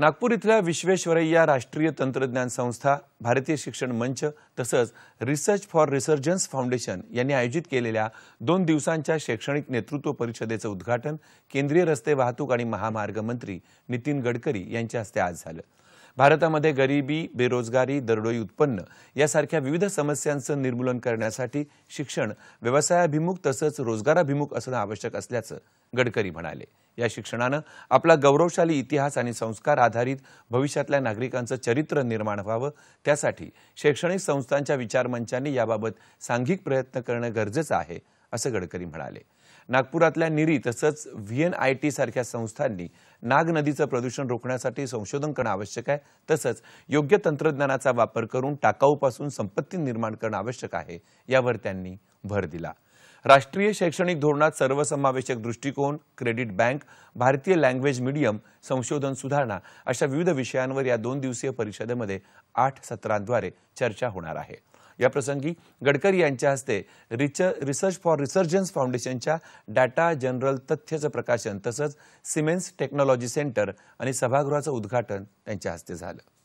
नागपूर इथल्या विश्वेश्वरय्या राष्ट्रीय तंत्रज्ञान संस्था भारतीय शिक्षण मंच तसंच रिसर्च फॉर रिसर्जन्स फाउंडेशन यांनी आयोजित केलेल्या दोन दिवसांच्या शैक्षणिक नेतृत्व परिषदेचं उद्घाटन केंद्रीय रस्ते वाहतूक आणि महामार्ग मंत्री नितीन गडकरी यांच्या हस्ते आज झालं भारतामध्ये गरिबी बेरोजगारी दरडोई उत्पन्न यासारख्या विविध समस्यांचं निर्मूलन करण्यासाठी शिक्षण व्यवसायाभिमुख तसंच रोजगाराभिमुख असणं आवश्यक असल्याचं गडकरी म्हणाले या शिक्षणानं आपला गौरवशाली इतिहास आणि संस्कार आधारित भविष्यातल्या नागरिकांचं चरित्र निर्माण व्हावं त्यासाठी शैक्षणिक संस्थांच्या विचारमंचांनी याबाबत सांघिक प्रयत्न करणं गरजेचं आहे असं गडकरी म्हणाले नागपुरातल्या निरी तसंच व्ही एन आय टी सारख्या संस्थांनी नाग नदीचं प्रदूषण रोखण्यासाठी संशोधन करणं आवश्यक आहे तसंच योग्य तंत्रज्ञानाचा वापर करून टाकाऊपासून संपत्ती निर्माण करणं आवश्यक आहे यावर त्यांनी भर दिला राष्ट्रीय शैक्षणिक धोरणात सर्वसमावेशक दृष्टिकोन क्रेडिट बँक भारतीय लँग्वेज मीडियम संशोधन सुधारणा अशा विविध विषयांवर या दोन दिवसीय परिषदेमध्ये आठ सत्रांद्वारे चर्चा होणार आहे याप्रसंगी गडकरी यांच्या हस्ते रिच रिसर्च फॉर रिसर्जन्स फाउंडेशनच्या डाटा जनरल तथ्यचं प्रकाशन तसंच सिमेन्स टेक्नॉलॉजी सेंटर आणि सभागृहाचं उद्घाटन त्यांच्या हस्ते झालं